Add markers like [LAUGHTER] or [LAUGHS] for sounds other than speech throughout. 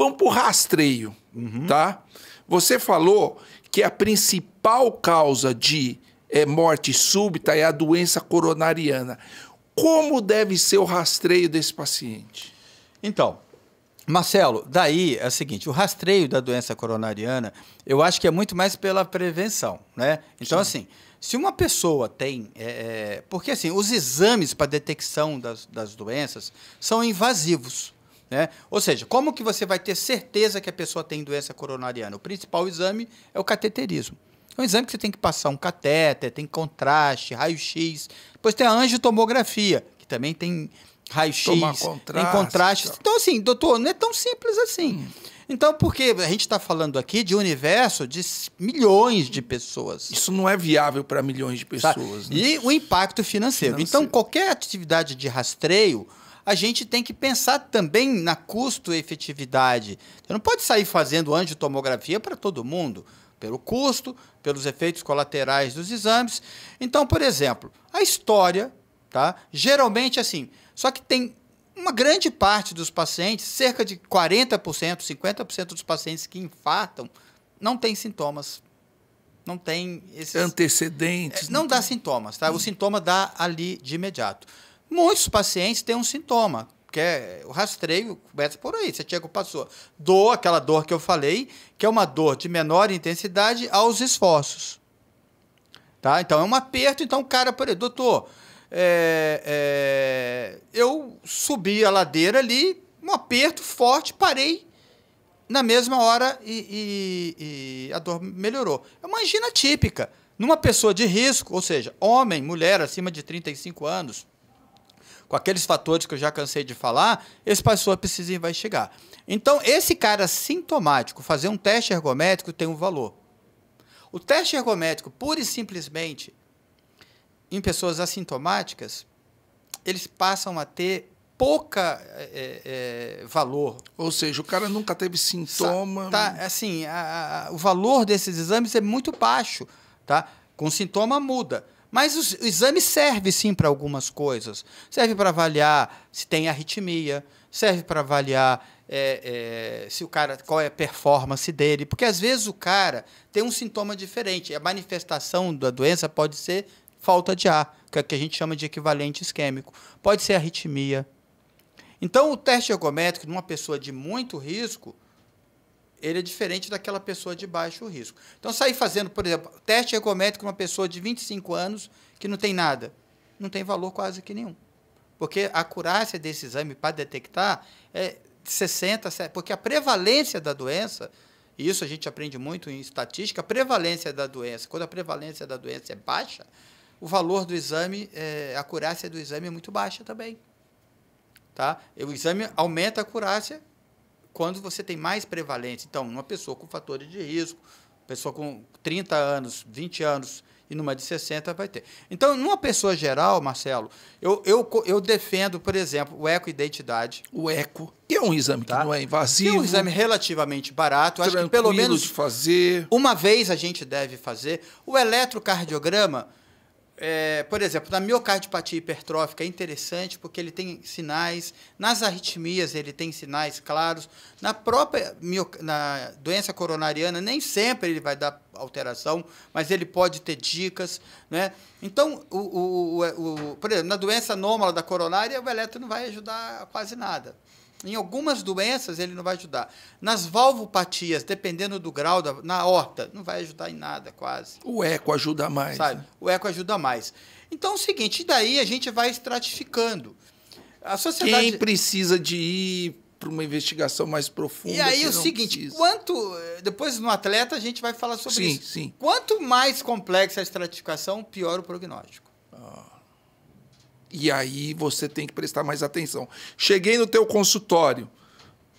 Vamos para o rastreio, uhum. tá? Você falou que a principal causa de é, morte súbita é a doença coronariana. Como deve ser o rastreio desse paciente? Então, Marcelo, daí é o seguinte, o rastreio da doença coronariana, eu acho que é muito mais pela prevenção, né? Então, Sim. assim, se uma pessoa tem... É, é, porque, assim, os exames para detecção das, das doenças são invasivos, né? Ou seja, como que você vai ter certeza que a pessoa tem doença coronariana? O principal exame é o cateterismo. É um exame que você tem que passar um catéter, tem contraste, raio-x. Depois tem a angiotomografia, que também tem raio-x, tem contraste. Tá. Então, assim, doutor, não é tão simples assim. Hum. Então, porque a gente está falando aqui de um universo de milhões de pessoas. Isso não é viável para milhões de tá? pessoas. Né? E o impacto financeiro. Então, financeiro. Então, qualquer atividade de rastreio, a gente tem que pensar também na custo-efetividade. Você não pode sair fazendo angiotomografia para todo mundo, pelo custo, pelos efeitos colaterais dos exames. Então, por exemplo, a história, tá? geralmente assim, só que tem uma grande parte dos pacientes, cerca de 40%, 50% dos pacientes que infartam, não tem sintomas. Não tem esses. Antecedentes. É, não, não dá tem... sintomas, tá? O hum. sintoma dá ali de imediato. Muitos pacientes têm um sintoma, que é o rastreio começa por aí. Você chega passou. Dor, aquela dor que eu falei, que é uma dor de menor intensidade aos esforços. Tá? Então é um aperto. Então o cara, por aí, doutor, é, é, eu subi a ladeira ali, um aperto forte, parei na mesma hora e, e, e a dor melhorou. É uma angina típica. Numa pessoa de risco, ou seja, homem, mulher acima de 35 anos, com aqueles fatores que eu já cansei de falar, esse pastor precisa investigar. Então, esse cara sintomático, fazer um teste ergométrico tem um valor. O teste ergométrico, pura e simplesmente, em pessoas assintomáticas, eles passam a ter pouca é, é, valor. Ou seja, o cara nunca teve sintoma. Tá, assim, a, a, o valor desses exames é muito baixo, tá? Com sintoma muda. Mas o exame serve sim para algumas coisas. Serve para avaliar se tem arritmia, serve para avaliar é, é, se o cara qual é a performance dele, porque às vezes o cara tem um sintoma diferente. A manifestação da doença pode ser falta de ar, que é o que a gente chama de equivalente isquêmico. Pode ser arritmia. Então, o teste ergométrico numa pessoa de muito risco ele é diferente daquela pessoa de baixo risco. Então, sair fazendo, por exemplo, teste ergométrico uma pessoa de 25 anos que não tem nada, não tem valor quase que nenhum. Porque a acurácia desse exame para detectar é 60, 70, porque a prevalência da doença, e isso a gente aprende muito em estatística, a prevalência da doença, quando a prevalência da doença é baixa, o valor do exame, é, a acurácia do exame é muito baixa também. Tá? O exame aumenta a acurácia quando você tem mais prevalência. Então, uma pessoa com fatores de risco, pessoa com 30 anos, 20 anos e numa de 60 vai ter. Então, numa pessoa geral, Marcelo, eu, eu, eu defendo, por exemplo, o eco-identidade. O eco, que é um exame tá? que não é invasivo. Que é um exame relativamente barato. Acho que pelo menos de fazer. uma vez a gente deve fazer. O eletrocardiograma é, por exemplo, na miocardiopatia hipertrófica é interessante porque ele tem sinais, nas arritmias ele tem sinais claros, na própria na doença coronariana nem sempre ele vai dar alteração, mas ele pode ter dicas, né? Então, o, o, o, o por exemplo, na doença anômala da coronária, o eletro não vai ajudar quase nada. Em algumas doenças ele não vai ajudar. Nas valvopatias, dependendo do grau, da, na horta, não vai ajudar em nada, quase. O eco ajuda mais. Sabe? Né? O eco ajuda mais. Então é o seguinte, daí a gente vai estratificando. A sociedade... Quem precisa de ir para uma investigação mais profunda. E aí o seguinte, precisa. quanto depois no atleta a gente vai falar sobre sim, isso. Sim. Quanto mais complexa a estratificação, pior o prognóstico. Ah. E aí você tem que prestar mais atenção. Cheguei no teu consultório,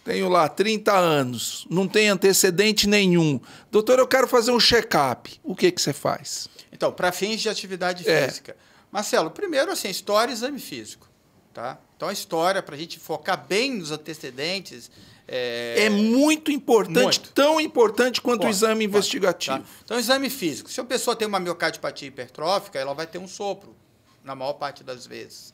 tenho lá 30 anos, não tem antecedente nenhum. Doutor, eu quero fazer um check-up. O que, que você faz? Então, para fins de atividade é. física. Marcelo, primeiro, assim, história e exame físico. Tá? Então, a história, para a gente focar bem nos antecedentes, é, é, muito importante, muito. tão importante quanto o exame tá. investigativo. Tá. Então, exame físico. Se a pessoa tem uma miocardiopatia hipertrófica, ela vai ter um sopro na maior parte das vezes,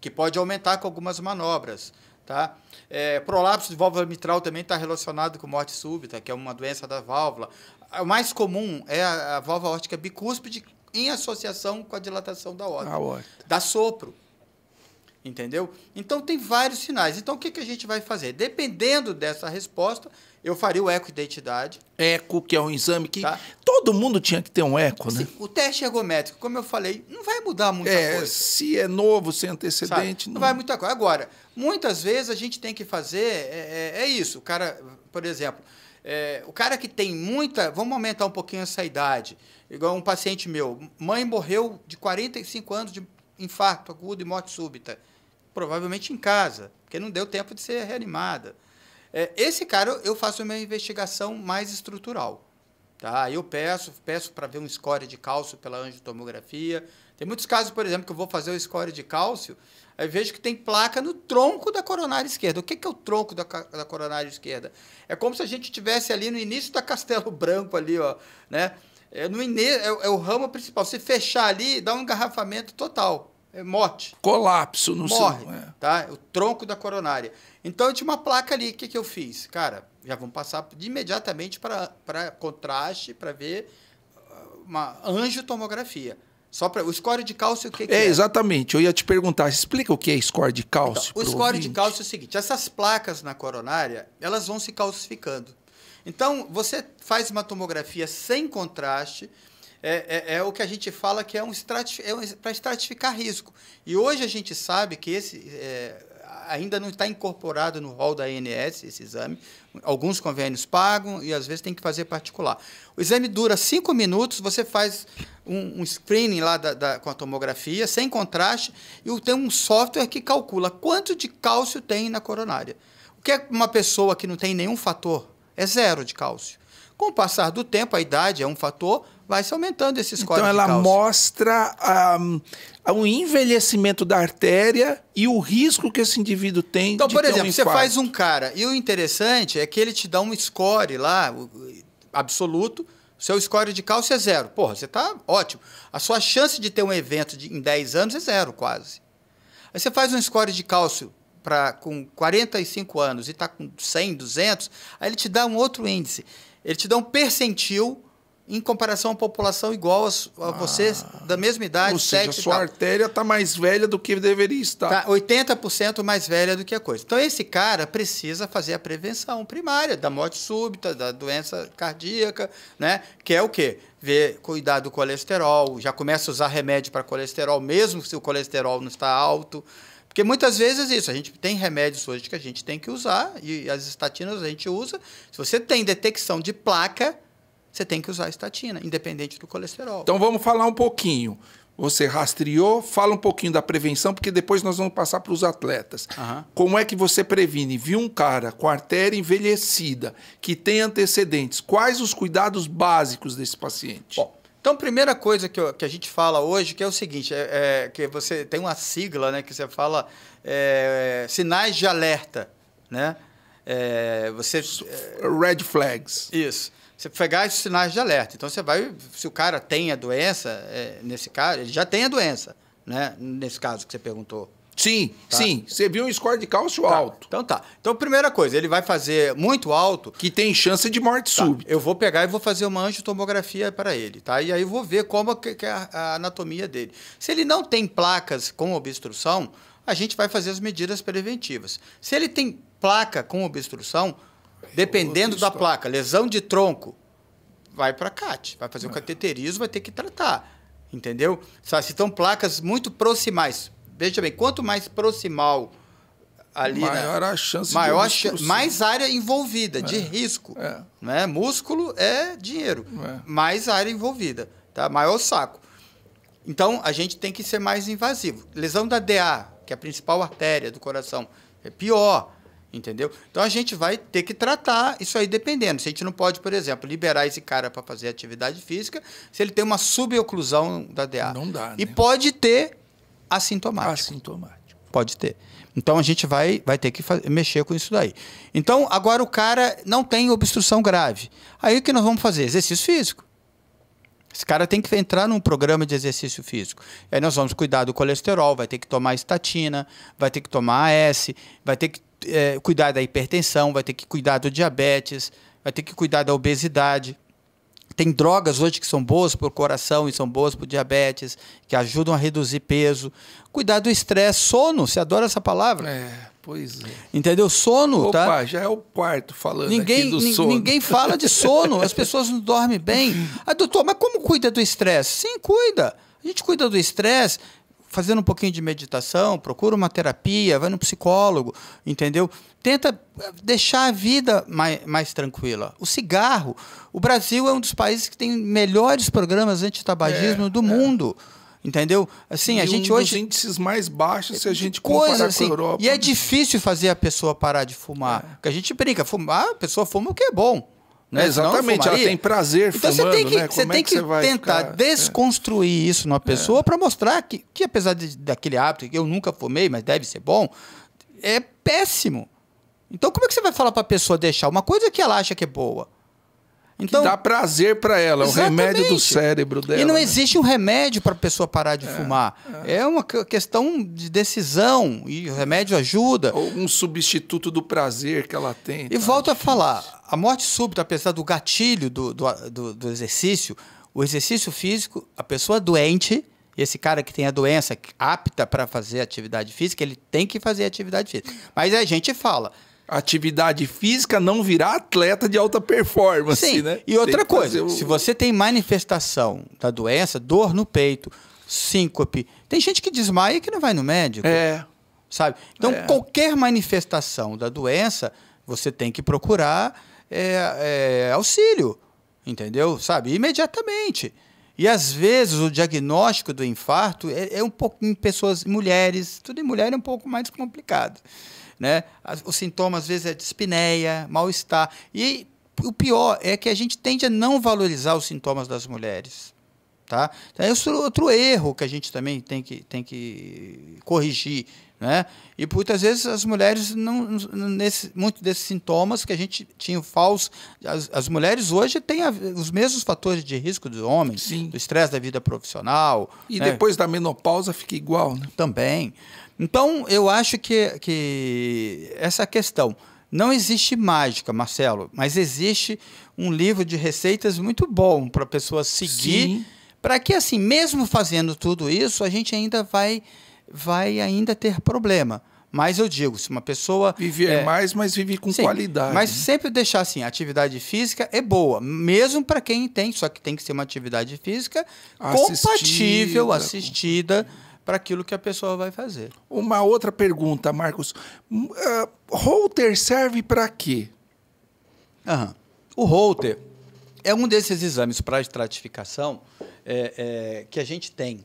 que pode aumentar com algumas manobras. Tá? É, prolapso de válvula mitral também está relacionado com morte súbita, que é uma doença da válvula. O mais comum é a, a válvula órtica bicúspide em associação com a dilatação da aorta. da sopro. Entendeu? Então tem vários sinais. Então o que, que a gente vai fazer? Dependendo dessa resposta, eu faria o eco-identidade. Eco, que é um exame que tá? todo mundo tinha que ter um eco, né? O teste ergométrico, como eu falei, não vai mudar muita é, coisa. Se é novo, sem é antecedente. Não... não... vai muita coisa. Agora, muitas vezes a gente tem que fazer. É, é, é isso. O cara, por exemplo, é, o cara que tem muita. Vamos aumentar um pouquinho essa idade. Igual um paciente meu. Mãe morreu de 45 anos de infarto agudo e morte súbita provavelmente em casa, porque não deu tempo de ser reanimada. É, esse cara, eu faço uma investigação mais estrutural. Tá? Eu peço peço para ver um score de cálcio pela angiotomografia. Tem muitos casos, por exemplo, que eu vou fazer o score de cálcio, aí vejo que tem placa no tronco da coronária esquerda. O que, que é o tronco da, da coronária esquerda? É como se a gente tivesse ali no início da Castelo Branco, ali, ó, né? É, no, é, é o ramo principal. Se fechar ali, dá um engarrafamento total. É morte. Colapso no Morre, seu... É. tá? O tronco da coronária. Então, eu tinha uma placa ali. O que, que eu fiz? Cara, já vamos passar imediatamente para contraste, para ver ah, uma angiotomografia. Só para o score de cálcio o que, que é, é? exatamente. Eu ia te perguntar, explica o que é score de então, cálcio. Então, o score ouvinte. de cálcio é o seguinte: essas placas na coronária, elas vão se calcificando. Então, você faz uma tomografia sem contraste, é, é, é, o que a gente fala que é um, estrati é um, para estratificar risco. E hoje a gente sabe que esse é, ainda não está incorporado no rol da ANS esse exame. Alguns convênios pagam e às vezes tem que fazer particular. O exame dura cinco minutos, você faz um, um screening lá da, da, com a tomografia, sem contraste, e tem um software que calcula quanto de cálcio tem na coronária. O que é uma pessoa que não tem nenhum fator? É zero de cálcio. Com o passar do tempo, a idade é um fator, vai se aumentando esses códigos. Então ela de cálcio. mostra um, um envelhecimento da artéria e o risco que esse indivíduo tem. Então, de por exemplo, um você faz um cara e o interessante é que ele te dá um score lá absoluto. Seu score de cálcio é zero. Porra, você tá ótimo. A sua chance de ter um evento de, em 10 anos é zero, quase. Aí você faz um score de cálcio pra, com 45 anos e está com 100, 200, aí ele te dá um outro índice. Ele te dá um percentil em comparação à população igual a, a ah, vocês, da mesma idade, Ou seja, sexo. Sua artéria está mais velha do que deveria estar. Está 80% mais velha do que a coisa. Então, esse cara precisa fazer a prevenção primária da morte súbita, da doença cardíaca, né? Que é o quê? Ver, cuidar do colesterol, já começa a usar remédio para colesterol, mesmo se o colesterol não está alto. Porque muitas vezes é isso, a gente tem remédios hoje que a gente tem que usar, e as estatinas a gente usa. Se você tem detecção de placa, você tem que usar estatina, independente do colesterol. Então vamos falar um pouquinho. Você rastreou, fala um pouquinho da prevenção, porque depois nós vamos passar para os atletas. Uhum. Como é que você previne? Viu um cara com artéria envelhecida, que tem antecedentes, quais os cuidados básicos desse paciente? Bom, então, primeira coisa que, eu, que, a gente fala hoje que é o seguinte, é, é, que você tem uma sigla, né, que você fala é, sinais de alerta, né? É, você é, red flags. Isso você pegar os sinais de alerta. Então você vai, se o cara tem a doença, é, nesse caso, ele já tem a doença, né? Nesse caso que você perguntou. Sim, tá? sim. Você viu um score de cálcio tá. alto. Então tá. Então, primeira coisa, ele vai fazer muito alto. Que tem chance de morte tá. súbita. Eu vou pegar e vou fazer uma angiotomografia para ele, tá? E aí eu vou ver como é a, a anatomia dele. Se ele não tem placas com obstrução, a gente vai fazer as medidas preventivas. Se ele tem placa com obstrução, Dependendo da placa, lesão de tronco, vai para CAT, vai fazer um cateterismo, vai ter que tratar. Entendeu? se estão placas muito proximais, veja bem, quanto mais proximal ali, maior né? a chance maior de mais área envolvida é. de risco, é. né? Músculo é dinheiro, é. mais área envolvida, tá? Maior saco. Então a gente tem que ser mais invasivo. Lesão da DA, que é a principal artéria do coração, é pior. Entendeu? Então a gente vai ter que tratar isso aí dependendo. Se a gente não pode, por exemplo, liberar esse cara para fazer atividade física, se ele tem uma suboclusão da DA. Não dá. E né? pode ter assintomático. Assintomático. Pode ter. Então a gente vai, vai ter que mexer com isso daí. Então agora o cara não tem obstrução grave. Aí o que nós vamos fazer? Exercício físico. Esse cara tem que entrar num programa de exercício físico. Aí nós vamos cuidar do colesterol, vai ter que tomar estatina, vai ter que tomar AS, vai ter que é, cuidar da hipertensão, vai ter que cuidar do diabetes, vai ter que cuidar da obesidade. Tem drogas hoje que são boas para o coração e são boas para o diabetes, que ajudam a reduzir peso. Cuidar do estresse, sono, você adora essa palavra? É, pois é. Entendeu? Sono, Opa, tá? já é o quarto falando ninguém, do sono. Ninguém fala de sono, as pessoas não dormem bem. [LAUGHS] Ah, doutor, mas como cuida do estresse? Sim, cuida. A gente cuida do estresse fazendo um pouquinho de meditação, procura uma terapia, vai no psicólogo, entendeu? Tenta eh, deixar a vida mais, mais tranquila. O cigarro, o Brasil é um dos países que tem melhores programas anti-tabagismo é, do é. mundo. Entendeu? Assim, e a gente um hoje. Dos índices mais baixos se a gente comparar coisa, assim, com a assim, Europa. E é difícil fazer a pessoa parar de fumar. É. Porque a gente brinca, fumar, a pessoa fuma o que é bom. Né? É, exatamente, ela tem prazer então fumando, você tem que, né? Você Como é tem é que, que você tentar ficar... É. desconstruir é. isso numa pessoa é. para mostrar que, que apesar de, daquele hábito que eu nunca fumei, mas deve ser bom, é péssimo. Então como é que você vai falar para a pessoa deixar uma coisa que ela acha que é boa? Então, que dá prazer para ela, exatamente. o remédio do cérebro dela. E não né? existe um remédio para a pessoa parar de é, fumar. É. é. uma questão de decisão e o remédio ajuda. Ou um substituto do prazer que ela tem. E tá volto difícil. a falar, a morte súbita, apesar do gatilho do, do, do, do exercício, o exercício físico, a pessoa doente, esse cara que tem a doença apta para fazer atividade física, ele tem que fazer atividade física. Mas a gente fala. Atividade física não virá atleta de alta performance, Sim. né? E outra coisa, o... se você tem manifestação da doença, dor no peito, síncope, tem gente que desmaia e que não vai no médico. É. Sabe? Então, é. qualquer manifestação da doença, você tem que procurar é, é, auxílio, entendeu? Sabe? Imediatamente. E às vezes o diagnóstico do infarto é, é um pouco em pessoas, mulheres, tudo em mulher é um pouco mais complicado. Né? Os sintomas às vezes é espineia, mal-estar. E o pior é que a gente tende a não valorizar os sintomas das mulheres. Tá? Então, é outro erro que a gente também tem que, tem que corrigir né? E muitas vezes as mulheres, não, nesse, muito desses sintomas que a gente tinha falso, as, as mulheres hoje têm a, os mesmos fatores de risco dos homens, Sim. do estresse da vida profissional. E né? depois da menopausa fica igual, né? Também. Então, eu acho que, que essa questão. Não existe mágica, Marcelo, mas existe um livro de receitas muito bom para a pessoa seguir, para que assim, mesmo fazendo tudo isso, a gente ainda vai vai ainda ter problema. Mas eu digo, se uma pessoa. Viver é, mais, mas vive com sim, qualidade. Mas né? sempre deixar assim, a atividade física é boa, mesmo para quem tem, só que tem que ser uma atividade física assistida, compatível, assistida para aquilo que a pessoa vai fazer. Uma outra pergunta, Marcos. Uh, holter serve para quê? O holter é um desses exames para estratificação é, é, que a gente tem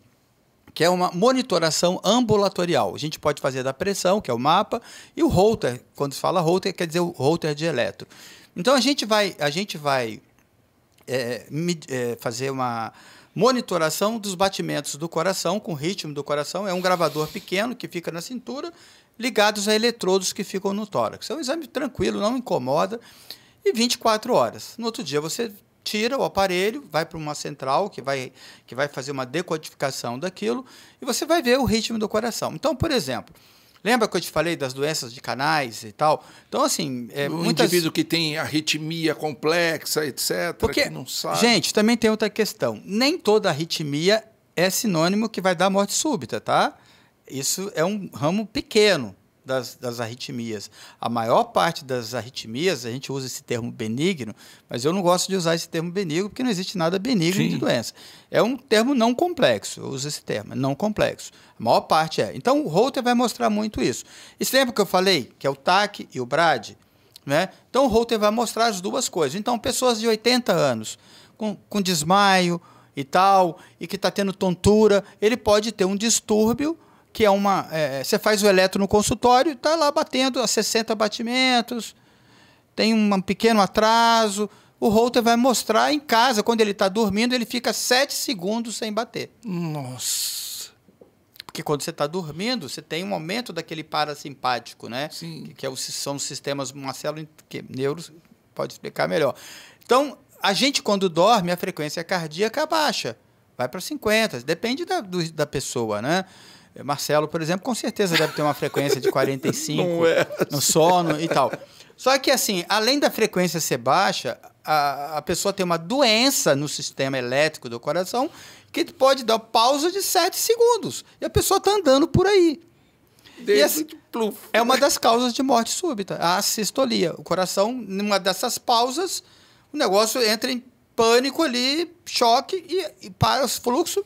que é uma monitoração ambulatorial. A gente pode fazer da pressão, que é o mapa, e o Holter, quando se fala Holter, quer dizer o Holter de eletro. Então a gente vai, a gente vai é, é, fazer uma monitoração dos batimentos do coração, com o ritmo do coração. É um gravador pequeno que fica na cintura, ligados a eletrodos que ficam no tórax. É um exame tranquilo, não incomoda, e 24 horas. No outro dia você tira o aparelho, vai para uma central que vai, que vai fazer uma decodificação daquilo e você vai ver o ritmo do coração. Então, por exemplo, lembra que eu te falei das doenças de canais e tal? Então, assim. É, o muitas... indivíduo que tem arritmia complexa, etc., Porque, não sabe. Gente, também tem outra questão. Nem toda arritmia é sinônimo que vai dar morte súbita, tá? Isso é um ramo pequeno das, das arritmias. A maior parte das arritmias, a gente usa esse termo benigno, mas eu não gosto de usar esse termo benigno porque não existe nada benigno Sim. de doença. É um termo não complexo, eu uso esse termo, é não complexo. A maior parte é. Então o Holter vai mostrar muito isso. Esse tempo que eu falei, que é o TAC e o BRAD, né? Então o Holter vai mostrar as duas coisas. Então, pessoas de 80 anos, com, com desmaio e tal, e que está tendo tontura, ele pode ter um distúrbio que é uma. É, é, você faz o eletro no consultório, está lá batendo a 60 batimentos, tem um pequeno atraso. O Holter vai mostrar em casa, quando ele está dormindo, ele fica 7 segundos sem bater. Nossa! Porque quando você está dormindo, você tem um aumento daquele parasimpático, né? Sim. Que, que é o, são os sistemas, Marcelo, que neuros pode explicar melhor. Então, a gente quando dorme, a frequência cardíaca baixa. Vai para 50, depende da, do, da pessoa, né? É, Marcelo, por exemplo, com certeza deve ter uma frequência de 45 é. no sono e tal. Só que, assim, além da frequência ser baixa, a, a pessoa tem uma doença no sistema elétrico do coração que pode dar pausa de 7 segundos. E a pessoa está andando por aí. Essa, assim, é uma das causas de morte súbita, a sistolia. O coração, numa dessas pausas, o negócio entra em pânico ali, choque e, e para o fluxo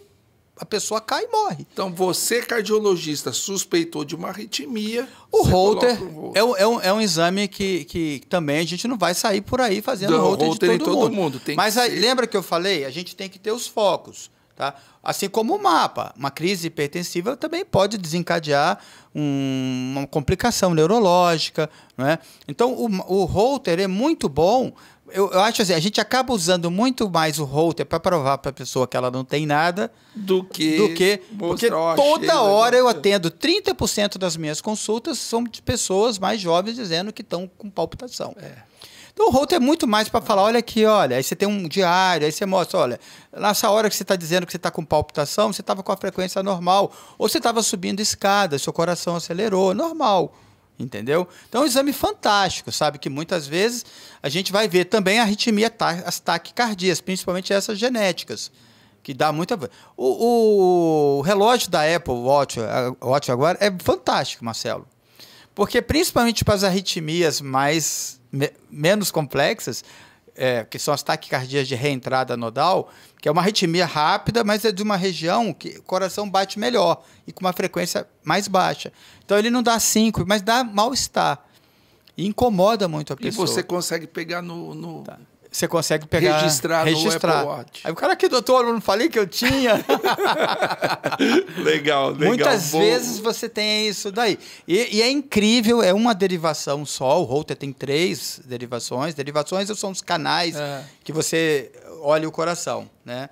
a pessoa cai e morre. Então, você, cardiologista, suspeitou de uma arritmia. O Holter um é, um, é, um, é, um, exame que, que também a gente não vai sair por aí fazendo não, Holter, Holter de todo, todo mundo. mundo. Mas aí, lembra que eu falei? A gente tem que ter os focos. Tá? Assim como o mapa, uma crise hipertensiva também pode desencadear um, uma complicação neurológica. Né? Então, o, o Holter é muito bom eu, eu, acho assim, a gente acaba usando muito mais o holter para provar para a pessoa que ela não tem nada do que do que porque toda hora eu atendo 30% das minhas consultas são de pessoas mais jovens dizendo que estão com palpitação. É. Então o router é muito mais para falar, olha aqui, olha, aí você tem um diário, aí você mostra, olha, nessa hora que você está dizendo que você está com palpitação, você estava com a frequência normal, ou você estava subindo escada, seu coração acelerou, normal entendeu? Então é um exame fantástico, sabe? Que muitas vezes a gente vai ver também a arritmia, as taquicardias, principalmente essas genéticas, que dá muita. O, o, o relógio da Apple Watch, Watch agora é fantástico, Marcelo. Porque principalmente para as arritmias mais me, menos complexas, é, que são as taquicardias de reentrada nodal, que é uma arritmia rápida, mas é de uma região que o coração bate melhor e com uma frequência mais baixa. Então ele não dá síncope, mas dá mal-estar. E incomoda muito a pessoa. E você consegue pegar no, no, tá você consegue pegar. Registrar, registrar. No Apple Watch. Aí o cara aqui, doutor, eu não falei que eu tinha. [LAUGHS] legal, legal. Muitas bom. vezes você tem isso daí. E, e, é incrível, é uma derivação só. O router tem três derivações. Derivações são os canais é. que você olha o coração, né?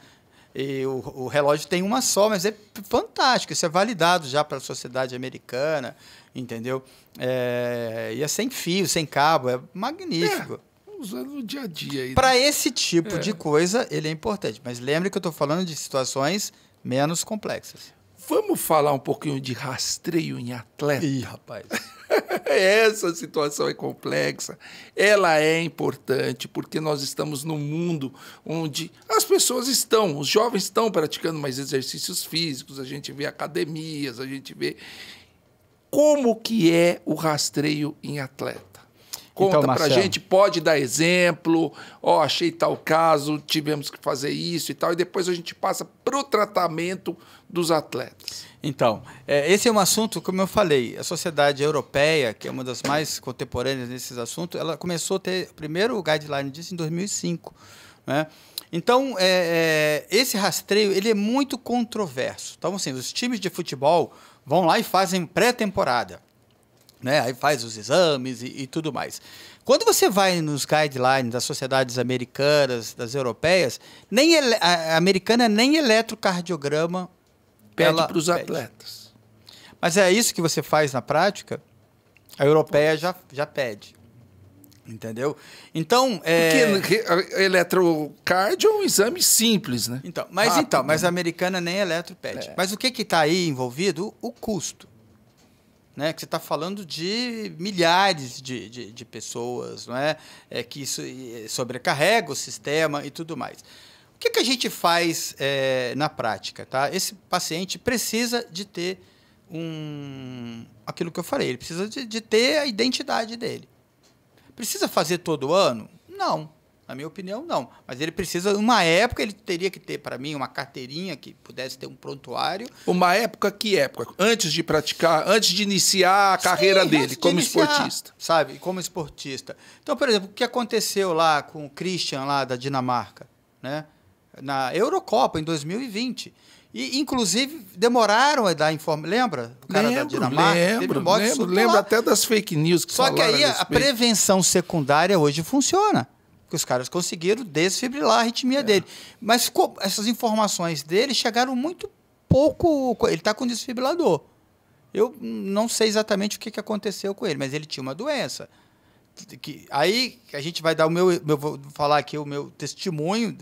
E o, o, relógio tem uma só, mas é fantástico. Isso é validado já para a sociedade americana, entendeu? É, e é sem fio, sem cabo, é magnífico. É usando no dia a dia. Né? Para esse tipo é. de coisa, ele é importante. Mas lembre que eu estou falando de situações menos complexas. Vamos falar um pouquinho de rastreio em atleta? Ih, rapaz. [LAUGHS] Essa situação é complexa, ela é importante, porque nós estamos num mundo onde as pessoas estão, os jovens estão praticando mais exercícios físicos, a gente vê academias, a gente vê como que é o rastreio em atleta. Então, Conta então, Marcelo. pra gente, pode dar exemplo. Ó, oh, achei tal caso, tivemos que fazer isso e tal. E depois a gente passa pro tratamento dos atletas. Então, é, esse é um assunto, como eu falei, a sociedade europeia, que é uma das mais contemporâneas nesses assuntos, ela começou a ter primeiro o guideline disso em 2005. Né? Então, é, é, esse rastreio ele é muito controverso. Então, assim, os times de futebol vão lá e fazem pré-temporada né? Aí faz os exames e, e, tudo mais. Quando você vai nos guidelines das sociedades americanas, das europeias, nem a americana nem eletrocardiograma pede para os atletas. Mas é isso que você faz na prática? A europeia já, já pede. Entendeu? Então. É... Porque eletrocardio é um exame simples, né? Então, mas então, Rápido, então, mas a americana nem eletro pede. É. Mas o que está aí envolvido? O custo né? Que você está falando de milhares de, de, de, pessoas, não é? é? Que isso sobrecarrega o sistema e tudo mais. O que, que a gente faz é, na prática, tá? Esse paciente precisa de ter um, aquilo que eu falei, ele precisa de, de ter a identidade dele. Precisa fazer todo ano? Não na minha opinião, não. Mas ele precisa, uma época, ele teria que ter, para mim, uma carteirinha que pudesse ter um prontuário. Uma época, que época? Antes de praticar, antes de iniciar a carreira Sim, dele, como de iniciar, esportista. Sabe, como esportista. Então, por exemplo, o que aconteceu lá com o Christian, lá da Dinamarca, né? na Eurocopa, em 2020. E, inclusive, demoraram a dar informação. Lembra? O cara lembro, da Dinamarca? Lembro, lembro, lembro até das fake news que Só que aí a, a prevenção secundária hoje funciona que os caras conseguiram desfibrilar a arritmia é. dele. Mas essas informações dele chegaram muito pouco. Ele está com desfibrilador. Eu não sei exatamente o que, que aconteceu com ele, mas ele tinha uma doença. Que, aí a gente vai dar o meu, meu. Vou falar aqui o meu testemunho,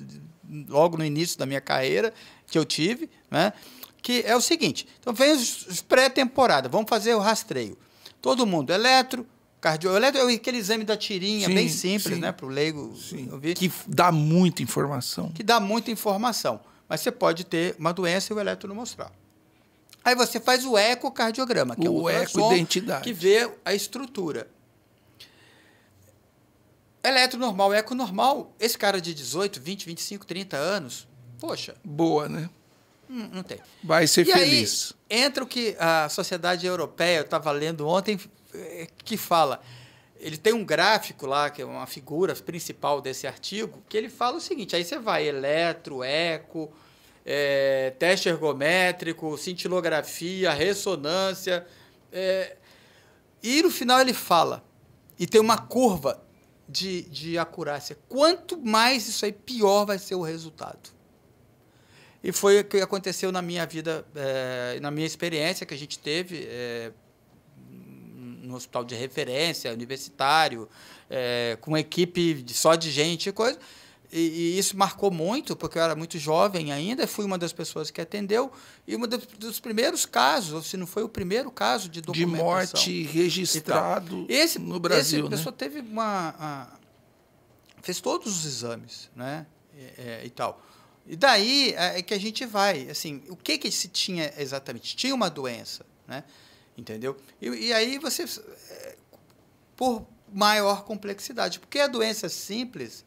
logo no início da minha carreira, que eu tive, né? Que é o seguinte: então vem os pré-temporada, vamos fazer o rastreio. Todo mundo eletro, cardioleta é aquele exame da tirinha, sim, bem simples, sim, né? Para o leigo sim. ouvir. Que dá muita informação. Que dá muita informação. Mas você pode ter uma doença e o eletro não mostrar. Aí você faz o ecocardiograma, que o é o eco-identidade. Que vê a estrutura. Eletro normal, eco normal, esse cara de 18, 20, 25, 30 anos, poxa. Boa, né? Não, hum, não tem. Vai ser e feliz. Aí, entra o que a sociedade europeia, eu estava lendo ontem, é, que fala. Ele tem um gráfico lá, que é uma figura principal desse artigo, que ele fala o seguinte: aí você vai eletro, eco, é, teste ergométrico, cintilografia, ressonância. É, e no final ele fala, e tem uma curva de, de acurácia. Quanto mais isso aí, pior vai ser o resultado. E foi o que aconteceu na minha vida, é, na minha experiência que a gente teve. É, no hospital de referência, universitário, é, com equipe de, só de gente e coisa. E, e, isso marcou muito, porque eu era muito jovem ainda, fui uma das pessoas que atendeu, e um dos, dos, primeiros casos, se não foi o primeiro caso de documentação. De morte então, registrado esse, no Brasil. Essa né? pessoa teve uma. A, fez todos os exames, né? e, é, é, e tal. E daí é, é que a gente vai, assim, o que que se tinha exatamente? Tinha uma doença, né? Entendeu? E, e aí você. É, por maior complexidade. Porque a é doença simples,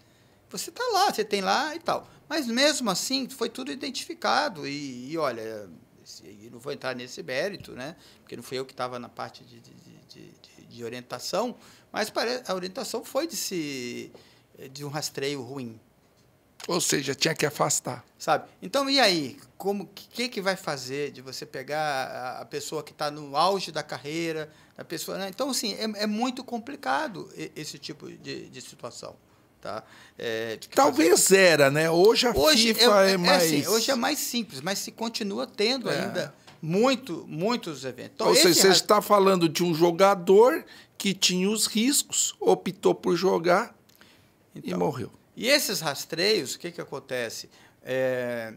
você está lá, você tem lá e tal. Mas mesmo assim, foi tudo identificado. E, e olha, e não vou entrar nesse mérito, né? Porque não fui eu que estava na parte de, de, de, de, orientação, mas a orientação foi de, se, de um rastreio ruim. Ou seja, tinha que afastar. Sabe? Então, e aí? Como que que vai fazer de você pegar a, pessoa que está no auge da carreira, a pessoa, né? Então, assim, é, é, muito complicado esse tipo de, de situação. Tá? É, Talvez fazer. era, né? Hoje a hoje FIFA é, é, é mais. Assim, hoje é mais simples, mas se continua tendo é. ainda muito, muitos eventos. Então, ou seja, você é está falando de um jogador que tinha os riscos, optou por jogar então, e morreu. E esses rastreios, o que, que acontece? É,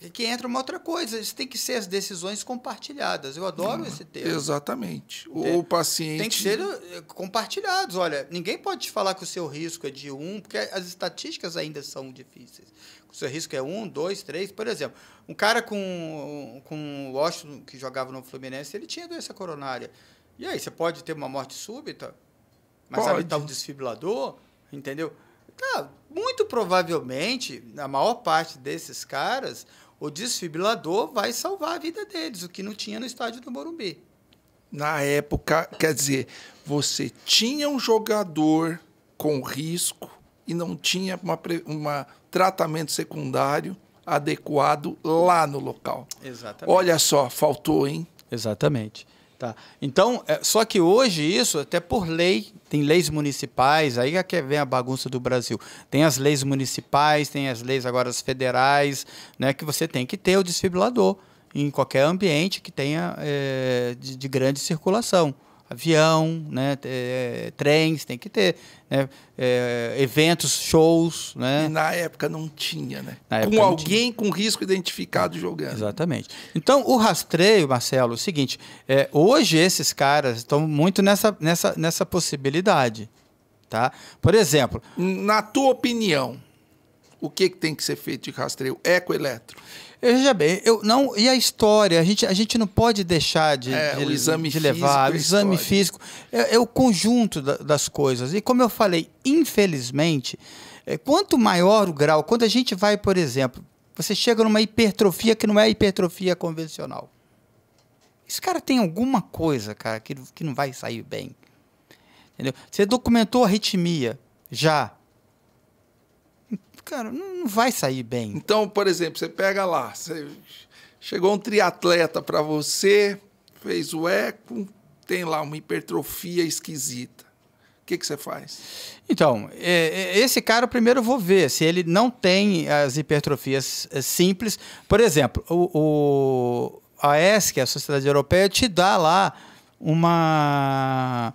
é que entra uma outra coisa, isso tem que ser as decisões compartilhadas. Eu adoro uhum. esse termo. Exatamente. O, é, paciente. Tem que ser eh, compartilhados. Olha, ninguém pode te falar que o seu risco é de 1, um, porque as estatísticas ainda são difíceis. O seu risco é 1, 2, 3. Por exemplo, um cara com, com o Washington, que jogava no Fluminense, ele tinha doença coronária. E aí, você pode ter uma morte súbita, mas tá pode. habitar um desfibrilador, entendeu? Cara, ah, muito provavelmente, na maior parte desses caras, o desfibrilador vai salvar a vida deles, o que não tinha no estádio do Morumbi. Na época, quer dizer, você tinha um jogador com risco e não tinha um tratamento secundário adequado lá no local. Exatamente. Olha só, faltou, hein? Exatamente. Tá. Então, é, só que hoje isso, até por lei, tem leis municipais, aí é que vem a bagunça do Brasil. Tem as leis municipais, tem as leis agora as federais, né, que você tem que ter o desfibrilador em qualquer ambiente que tenha é, de, de grande circulação avião, né, é, trens, tem que ter né, é, eventos, shows. Né? E na época não tinha, né? Na com alguém tinha. com risco identificado jogando. Exatamente. Então, o rastreio, Marcelo, é o seguinte: é, hoje esses caras estão muito nessa, nessa, nessa possibilidade. Tá? Por exemplo. Na tua opinião, o que, que tem que ser feito de rastreio ecoelétrico? Veja bem, eu não e a história, a gente, a gente não pode deixar de, é, de o exame de levar, é o exame história. físico é, é, o conjunto da, das coisas. E como eu falei, infelizmente, é, quanto maior o grau, quando a gente vai, por exemplo, você chega numa hipertrofia que não é hipertrofia convencional. Esse cara tem alguma coisa, cara, que, que não vai sair bem. Entendeu? Você documentou a arritmia já cara, não vai sair bem. Então, por exemplo, você pega lá, você... chegou um triatleta para você, fez o eco, tem lá uma hipertrofia esquisita. O que, que você faz? Então, é, é, esse cara, primeiro eu vou ver se ele não tem as hipertrofias é, simples. Por exemplo, o, o, a ESC, a Sociedade Europeia, te dá lá uma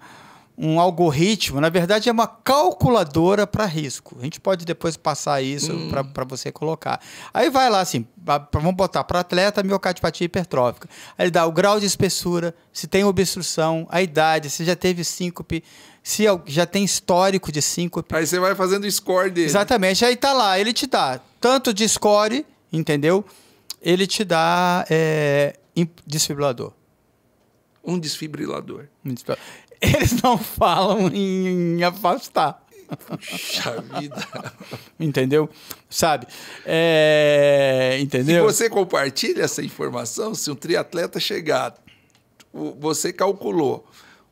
um algoritmo, na verdade é uma calculadora para risco. A gente pode depois passar isso hum. para você colocar. Aí vai lá assim, vamos botar para atleta miocardiopatia hipertrófica. Aí ele dá o grau de espessura, se tem obstrução, a idade, se já teve síncope, se já tem histórico de síncope. Aí você vai fazendo o score dele. Exatamente, aí tá lá, ele te dá tanto de score, entendeu? Ele te dá é, desfibrilador. Um desfibrilador. Um desfibrilador. [LAUGHS] Eles não falam em, em afastar. Puxa vida. entendeu? Sabe? É, entendeu? E você compartilha essa informação se um triatleta chegar, você calculou.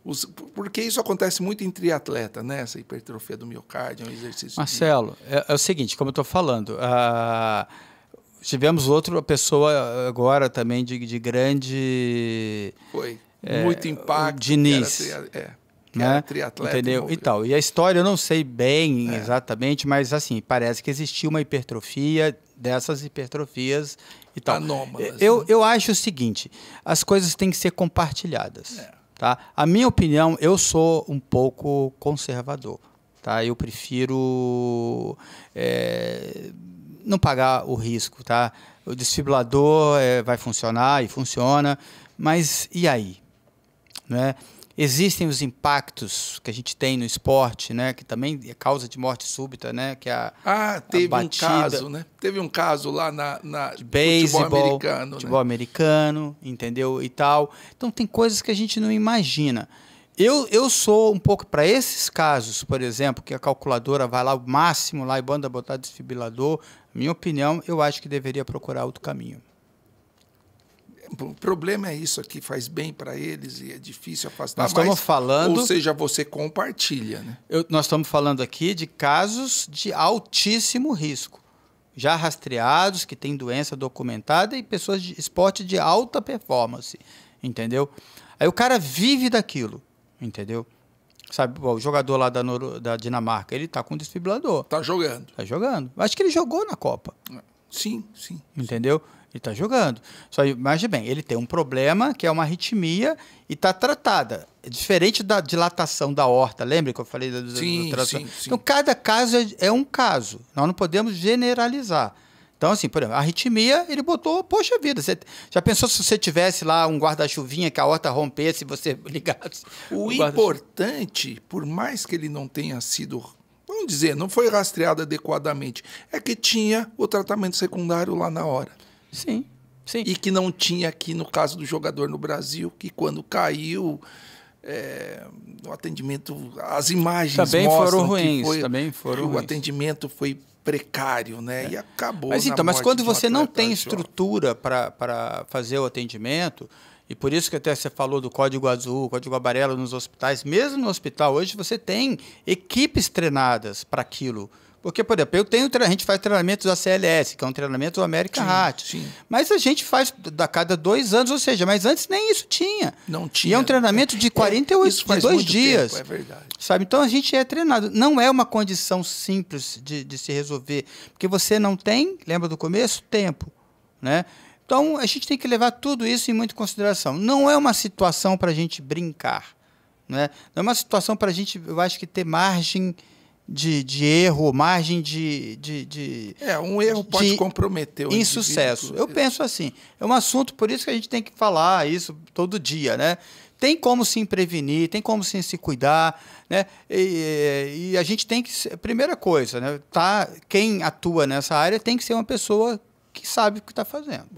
Os, porque isso acontece muito em triatleta, né? Essa hipertrofia do miocárdio, é um exercício. Marcelo, de... é, é, o seguinte, como eu estou falando, a, tivemos outra pessoa agora também de, de grande. Foi é, muito impacto. Diniz. Era, tri, é, né? triatleta. Entendeu? E tal. Então, e a história eu não sei bem é. exatamente, mas assim, parece que existia uma hipertrofia dessas hipertrofias e tal. Anômalas. Eu, né? eu acho o seguinte: as coisas têm que ser compartilhadas. É. Tá? A minha opinião, eu sou um pouco conservador. Tá? Eu prefiro é, não pagar o risco. Tá? O desfibrilador é, vai funcionar e funciona, mas e aí? Né? Existem os impactos que a gente tem no esporte, né? que também é causa de morte súbita, né? que é a Ah, teve a um caso, né? Teve um caso lá na, na Baseball, futebol americano. Né? Futebol né? americano, entendeu? E tal. Então tem coisas que a gente não imagina. Eu, eu sou um pouco para esses casos, por exemplo, que a calculadora vai lá o máximo lá e banda botar desfibrilador, minha opinião, eu acho que deveria procurar outro caminho o problema é isso aqui, faz bem para eles e é difícil afastar. Nós estamos mas, falando. Ou seja, você compartilha, né? Eu, nós estamos falando aqui de casos de altíssimo risco. Já rastreados, que tem doença documentada e pessoas de esporte de alta performance, entendeu? Aí o cara vive daquilo, entendeu? Sabe, o jogador lá da, da Dinamarca, ele tá com desfibrilador. Tá jogando. Tá jogando. Acho que ele jogou na Copa. É. Sim, sim. Entendeu? Ele está jogando. Só imagine bem, ele tem um problema que é uma arritmia e está tratada. É diferente da dilatação da horta, lembra que eu falei da sim, sim, sim. Então, cada caso é, é um caso. Nós não podemos generalizar. Então, assim, por exemplo, a arritmia, ele botou, poxa vida, você já pensou se você tivesse lá um guarda-chuvinha que a horta rompesse e você [LAUGHS] ligasse? O, o importante, por mais que ele não tenha sido vamos dizer, não foi rastreado adequadamente, é que tinha o tratamento secundário lá na hora. Sim, sim. E que não tinha aqui no caso do jogador no Brasil, que quando caiu. É, o atendimento, as imagens também tá foram ruins, foi, tá também foram o ruins. atendimento foi precário, né? É. E acabou. Mas então, mas quando você não tem estrutura para fazer o atendimento, e por isso que até você falou do código azul, código amarelo nos hospitais. Mesmo no hospital, hoje você tem equipes treinadas para aquilo. Porque, por exemplo, eu tenho, a gente faz treinamentos da CLS, que é um treinamento do American Heart. Mas a gente faz da cada dois anos, ou seja, mas antes nem isso tinha. Não tinha. E é um treinamento de 48, é, é isso faz de dois dias. Tempo, é verdade. Sabe? Então a gente é treinado. Não é uma condição simples de, de se resolver. Porque você não tem, lembra do começo? Tempo. Né? Então, a gente tem que levar tudo isso em muita consideração. Não é uma situação para a gente brincar. Né? Não é uma situação para a gente, eu acho que, ter margem de, de erro, margem de, de, de É, um erro pode comprometer o insucesso. Eu penso assim. É um assunto, por isso que a gente tem que falar isso todo dia, né? Tem como se prevenir, tem como se, se cuidar, né? E, e, a gente tem que. Primeira coisa, né? Tá, quem atua nessa área tem que ser uma pessoa que sabe o que está fazendo.